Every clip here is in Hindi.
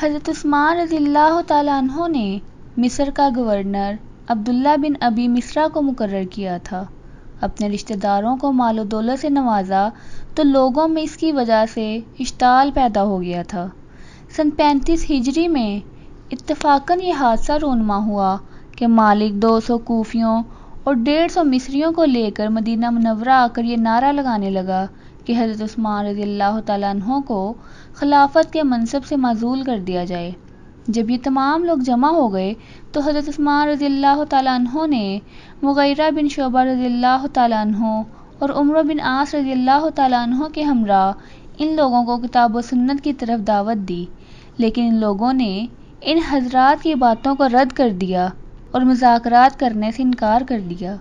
हज़रत उस्मान रजील्ला तु ने मिस्र का गवर्नर अब्दुल्ला बिन अबी मिस्रा को मुकर किया था अपने रिश्तेदारों को मालो दौलत से नवाजा तो लोगों में इसकी वजह से इश्ताल पैदा हो गया था सन पैंतीस हिजरी में इत्तफाकन यह हादसा रोनमा हुआ कि मालिक दो सौ कूफियों और डेढ़ सौ मिस्रियों को लेकर मदीना मुनवरा आकर यह नारा लगाने लगा कि हज़रत उस्मान रजी अल्लाह तह को खिलाफत के मनसब से मजूल कर दिया जाए जब ये तमाम लोग जमा हो गए तो हज़रत उस्मान रजी अल्लाह तह ने मुगैरा बिन शोबा रजी अल्लाह तह और उम्र बिन आस रजी अल्लाह तह के हमरा इन लोगों को किताब व सुन्नत की तरफ दावत दी लेकिन इन लोगों ने इन हजरात की बातों को रद्द कर दिया और मुजाकर करने से इनकार कर दिया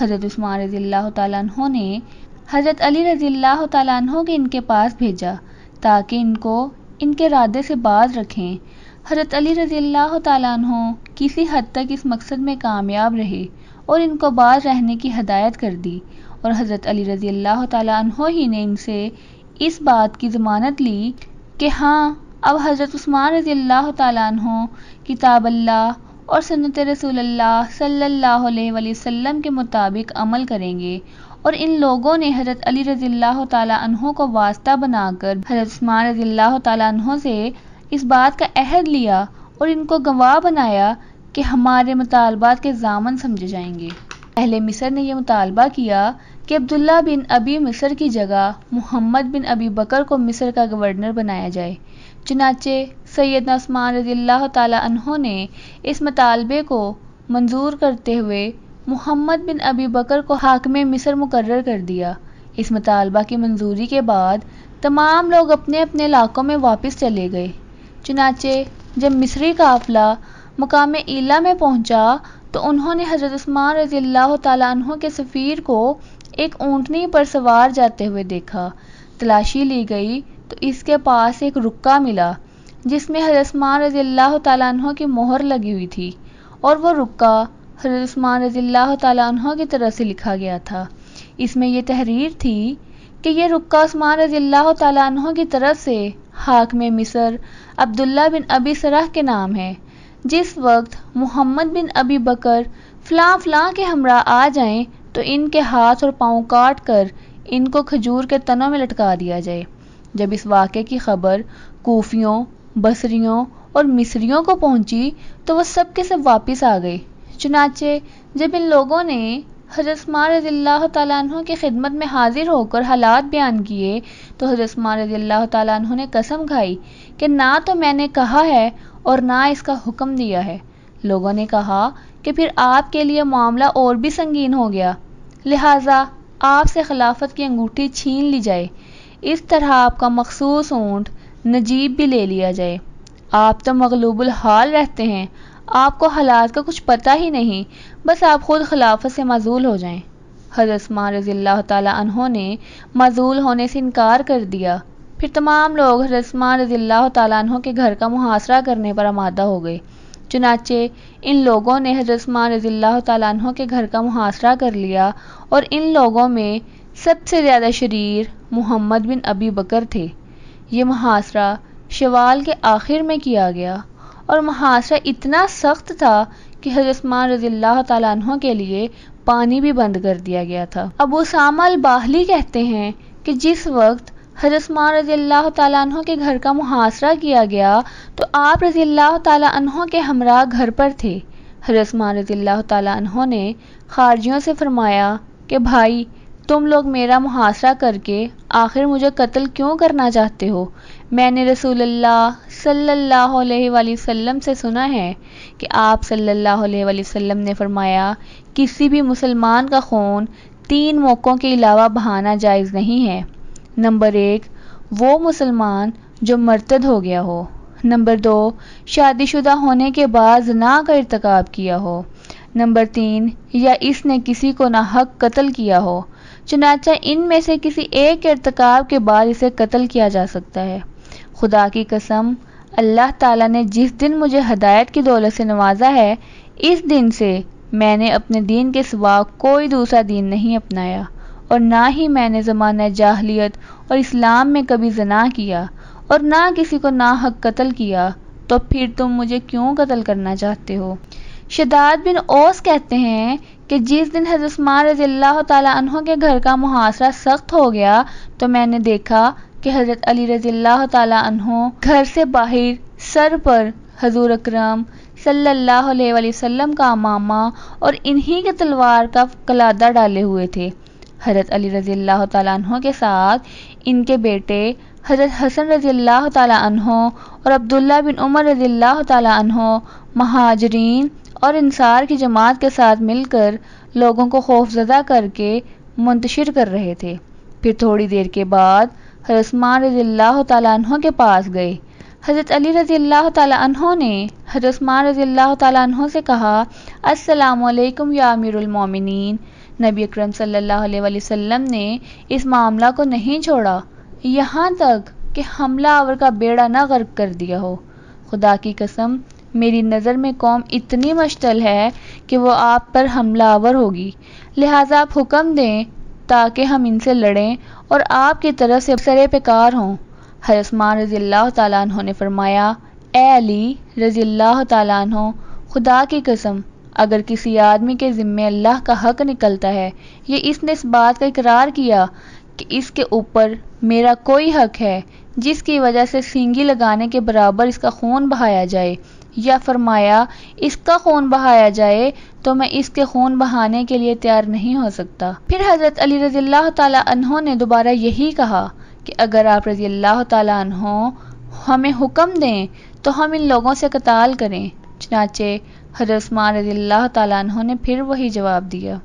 हज़रत उस्मान रजी अल्लाह तह ने हज़रत अली रज़ील्ला तु के इनके पास भेजा ताकि इनको इनके इरादे से बाज रखें हज़रत अली रज़ील्ला तु किसी हद तक इस मकसद में कामयाब रहे और इनको बाज रहने की हदायत कर दी और हज़रत अली रज़ील्ला तु ही ने इनसे इस बात की ज़मानत ली कि हाँ अब हज़रत उस्मान रज़ील्ला तु किताब अल्लाह और सन्नत रसूल सल्लाम के मुताबिक अमल करेंगे और इन लोगों ने हजरत अली रजील्ला तहों को वास्ता बनाकर हजरत उस्मान रजील्ला तहों से इस बात का अहद लिया और इनको गवाह बनाया कि हमारे मुतालबात के जामन समझे जाएंगे पहले मिसर ने यह मुतालबा किया कि अब्दुल्ला बिन अबी मिसर की जगह मोहम्मद बिन अबी बकर को मिसर का गवर्नर बनाया जाए चुनाचे सैदना नस्मान रजील्ला तहों ने इस मुतालबे को मंजूर करते हुए मोहम्मद बिन अबी बकर को हाकम मिस्र मुकर कर दिया इस मुतालबा की मंजूरी के बाद तमाम लोग अपने अपने इलाकों में वापस चले गए चुनाचे जब मिस्री काफिला मकाम ईला में पहुंचा तो उन्होंने हजरत उस्मान रजी अल्लाह के सफ़ीर को एक ऊँटनी पर सवार जाते हुए देखा तलाशी ली गई तो इसके पास एक रुक्का मिला जिसमें हजरत उस्मान रजी अल्लाह की मोहर लगी हुई थी और वो रुक्का हजरतमान रजील्ला तह की तरफ से लिखा गया था इसमें यह तहरीर थी कि यह रुक्का उस्मान रजील्ला तह की तरफ से में मिसर अब्दुल्ला बिन अबी सराह के नाम है जिस वक्त मोहम्मद बिन अबी बकर फ्लां फ्लां के हमरा आ जाएं तो इनके हाथ और पाँव काट कर इनको खजूर के तनों में लटका दिया जाए जब इस वाक़े की खबर कोफियों बसरियों और मिस्रियों को पहुंची तो वह सबके सब वापस आ गए चुनाचे जब इन लोगों ने हजरतमान रज़ील्ला तु की खिदमत में हाजिर होकर हालात बयान किए तो हजरतमान स्मार रज़ील्ला तु ने कसम खाई कि ना तो मैंने कहा है और ना इसका हुक्म दिया है लोगों ने कहा कि फिर आपके लिए मामला और भी संगीन हो गया लिहाजा आपसे खिलाफत की अंगूठी छीन ली जाए इस तरह आपका मखसूस ऊँट नजीब भी ले लिया जाए आप तो मगलूबुल हाल रहते हैं आपको हालात का कुछ पता ही नहीं बस आप खुद खिलाफत से मजूल हो जाएं। हजरतमान रजील्ला तहो ने मजूल होने से इनकार कर दिया फिर तमाम लोग हजरतमान रजील्ला तहो के घर का मुहासरा करने पर आमादा हो गए चुनाचे इन लोगों ने हजरतमान रजील्ला तहों के घर का मुहासरा कर लिया और इन लोगों में सबसे ज़्यादा शरीर मोहम्मद बिन अबी बकर थे ये मुहासरा शवाल के आखिर में किया गया और मुहासरा इतना सख्त था कि हजरतमान रजील्ला के लिए पानी भी बंद कर दिया गया था अब उसामा अल बाहली कहते हैं कि जिस वक्त हजरतमान रजील्ला तह के घर का मुहासरा किया गया तो आप रजील्ला तह के हमरा घर पर थे हजरतमान रजील्ला तह ने खारजियों से फरमाया कि भाई तुम लोग मेरा मुहासरा करके आखिर मुझे कत्ल क्यों करना चाहते हो मैंने रसूलुल्लाह सल्लल्लाहु अलैहि वसल्लम से सुना है कि आप सल्लल्लाहु अलैहि वसल्लम ने फरमाया किसी भी मुसलमान का खून तीन मौक़ों के अलावा बहाना जायज़ नहीं है नंबर एक वो मुसलमान जो मर्तद हो गया हो नंबर दो शादीशुदा होने के बाद ना का इरतकब किया हो नंबर तीन या इसने किसी को ना हक कत्ल किया हो चुनाचा इनमें से किसी एक के इरतकब के बाद इसे कत्ल किया जा सकता है खुदा की कसम अल्लाह ताला ने जिस दिन मुझे हदायत की दौलत से नवाजा है इस दिन से मैंने अपने दीन के सिवा कोई दूसरा दीन नहीं अपनाया और ना ही मैंने ज़माना जाहलीत और इस्लाम में कभी जना किया और ना किसी को ना हक कत्ल किया तो फिर तुम मुझे क्यों कत्ल करना चाहते हो शदाद बिन ओस कहते हैं कि जिस दिन हजरत रजील्ला तहों के घर का मुहासरा सख्त हो गया तो मैंने देखा कि हज़रत अली रज़ील्ला तला घर से बाहर सर पर हजूर अक्रम सल्लाम का मामा और इन्हीं के तलवार का कलादा डाले हुए थे हज़रत अली रज़ील्ला तहों के साथ इनके बेटे हज़रत हसन रज़ील्ला तहों और अब्दुल्ला बिन उमर रज़ील्ला तहों महाजरीन और इंसार की जमात के साथ मिलकर लोगों को खौफजदा करके मुंतशिर कर रहे थे फिर थोड़ी देर के बाद हरस्मान रजी अल्लाह तह के पास गए हज़रत अली रजी अल्लाह तह ने हरस्मान रजी अल्लाह तह से कहा असलम या अमीरमिन नबी अक्रम सल्लल्लाहु ने इस मामला को नहीं छोड़ा यहाँ तक कि हमला आवर का बेड़ा ना गर्क कर दिया हो खुदा की कसम मेरी नज़र में कौम इतनी मशतल है कि वो आप पर हमला आवर होगी लिहाजा आप हुक्म दें ताकि हम इनसे लड़ें और आपकी तरफ से सरे पेकार हों हरसमान रजी अल्लाह तु ने फरमाया एली रजी अल्लाह तु खुदा की कसम अगर किसी आदमी के ज़िम्मे अल्लाह का हक निकलता है ये इसने इस बात का इकरार किया कि इसके ऊपर मेरा कोई हक है जिसकी वजह से सींगी लगाने के बराबर इसका खून बहाया जाए या फरमाया इसका खून बहाया जाए तो मैं इसके खून बहाने के लिए तैयार नहीं हो सकता फिर हजरत अली रजील्ला ने दोबारा यही कहा कि अगर आप रजील्ला तहों हमें हुक्म दें तो हम इन लोगों से कताल करें चनाचे हजरत उस्मान रजील्ला ने फिर वही जवाब दिया